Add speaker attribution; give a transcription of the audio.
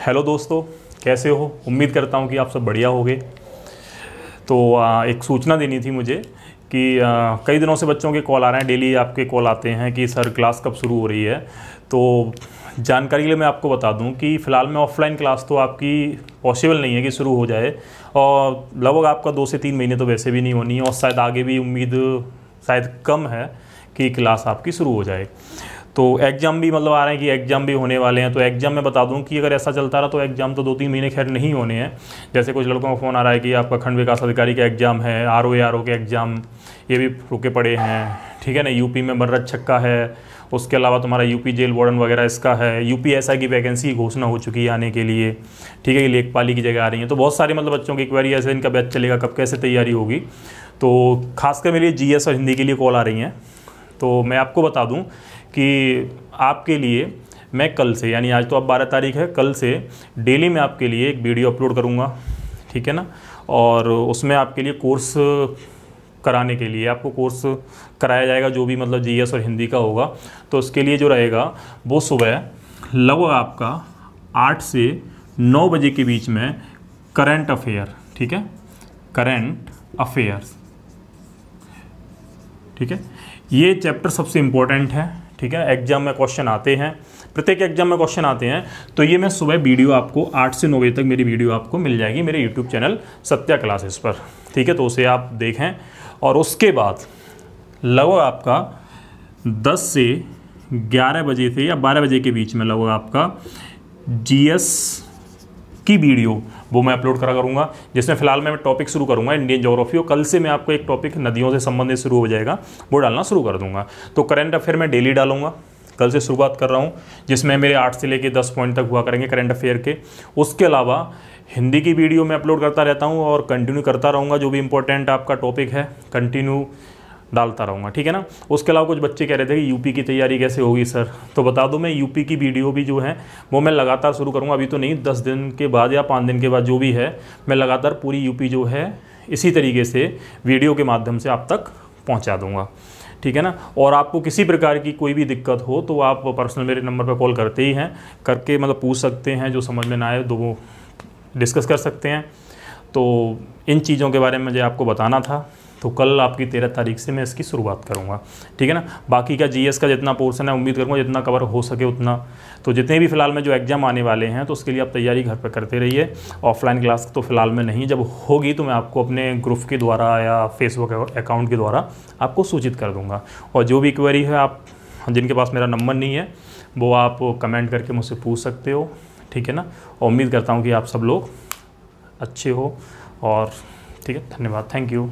Speaker 1: hello दोस्तों कैसे हो उम्मीद करता हूँ कि आप सब बढ़िया होगे तो आ, एक सूचना देनी थी मुझे कि आ, कई दिनों से बच्चों के कॉल आ रहे हैं डेली आपके कॉल आते हैं कि सर क्लास कब शुरू हो रही है तो जानकारी के लिए मैं आपको बता दूं कि फ़िलहाल में ऑफलाइन क्लास तो आपकी पॉसिबल नहीं है कि शुरू हो जाए और लगभग आपका दो से तीन महीने तो वैसे भी नहीं होनी और शायद आगे भी उम्मीद शायद कम है कि क्लास आपकी शुरू हो जाए तो एग्ज़ाम भी मतलब आ रहे हैं कि एग्ज़ाम भी होने वाले हैं तो एग्ज़ाम में बता दूं कि अगर ऐसा चलता रहा तो एग्ज़ाम तो दो तीन महीने खैर नहीं होने हैं जैसे कुछ लड़कों का फ़ोन आ रहा है कि आपका खंड विकास अधिकारी का एग्ज़ाम है आर ओ आर ओ के एग्ज़ाम ये भी रुके पड़े हैं ठीक है ना यूपी में मर्रत छक्का है उसके अलावा तुम्हारा यूपी जेल वार्डन वगैरह इसका है पी एस की वैकेंसी घोषणा हो चुकी है आने के लिए ठीक है ये लेखपाली की जगह आ रही है तो बहुत सारे मतलब बच्चों की क्वेरी ऐसे इनका बैच चलेगा कब कैसे तैयारी होगी तो खासकर मेरे लिए जीएस और हिंदी के लिए कॉल आ रही हैं तो मैं आपको बता दूं कि आपके लिए मैं कल से यानी आज तो अब 12 तारीख है कल से डेली मैं आपके लिए एक वीडियो अपलोड करूँगा ठीक है ना और उसमें आपके लिए कोर्स कराने के लिए आपको कोर्स कराया जाएगा जो भी मतलब जीएस और हिंदी का होगा तो उसके लिए जो रहेगा वो सुबह लगभग आपका आठ से नौ बजे के बीच में करंट अफेयर ठीक है करंट अफेयर्स ठीक है ये चैप्टर सबसे इंपॉर्टेंट है ठीक है एग्जाम में क्वेश्चन आते हैं प्रत्येक एग्जाम में क्वेश्चन आते हैं तो ये मैं सुबह वीडियो आपको आठ से नौ बजे तक मेरी वीडियो आपको मिल जाएगी मेरे यूट्यूब चैनल सत्या क्लासेस पर ठीक है तो उसे आप देखें और उसके बाद लगभग आपका दस से ग्यारह बजे से या बारह बजे के बीच में लगभग आपका जीएस की वीडियो वो मैं अपलोड करा करूँगा जिसमें फिलहाल मैं टॉपिक शुरू करूँगा इंडियन जोग्राफी और कल से मैं आपको एक टॉपिक नदियों से संबंधित शुरू हो जाएगा वो डालना शुरू कर दूँगा तो करंट अफेयर मैं डेली डालूंगा कल से शुरुआत कर रहा हूँ जिसमें मेरे आठ से लेकर दस पॉइंट तक हुआ करेंगे करंट अफेयर के उसके अलावा हिंदी की वीडियो मैं अपलोड करता रहता हूँ और कंटिन्यू करता रहूँगा जो भी इंपॉर्टेंट आपका टॉपिक है कंटिन्यू डालता रहूँगा ठीक है ना उसके अलावा कुछ बच्चे कह रहे थे कि यूपी की तैयारी कैसे होगी सर तो बता दूँ मैं यूपी की वीडियो भी जो है वो मैं लगातार शुरू करूँगा अभी तो नहीं दस दिन के बाद या पाँच दिन के बाद जो भी है मैं लगातार पूरी यूपी जो है इसी तरीके से वीडियो के माध्यम से आप तक पहुँचा दूँगा ठीक है ना और आपको किसी प्रकार की कोई भी दिक्कत हो तो आप पर्सनल मेरे नंबर पर कॉल करते ही हैं करके मतलब पूछ सकते हैं जो समझ में ना आए तो वो डिस्कस कर सकते हैं तो इन चीज़ों के बारे में मुझे आपको बताना था तो कल आपकी तेरह तारीख से मैं इसकी शुरुआत करूँगा ठीक है ना बाकी का जीएस का जितना पोर्सन है उम्मीद करूँगा जितना कवर हो सके उतना तो जितने भी फिलहाल में जो एग्ज़ाम आने वाले हैं तो उसके लिए आप तैयारी घर पर करते रहिए ऑफलाइन क्लास तो फिलहाल में नहीं जब होगी तो मैं आपको अपने ग्रुप के द्वारा या फेसबुक अकाउंट के द्वारा आपको सूचित कर दूँगा और जो भी क्वेरी है आप जिनके पास मेरा नंबर नहीं है वो आप कमेंट करके मुझसे पूछ सकते हो ठीक है ना और उम्मीद करता हूँ कि आप सब लोग अच्छे हो और ठीक है धन्यवाद थैंक यू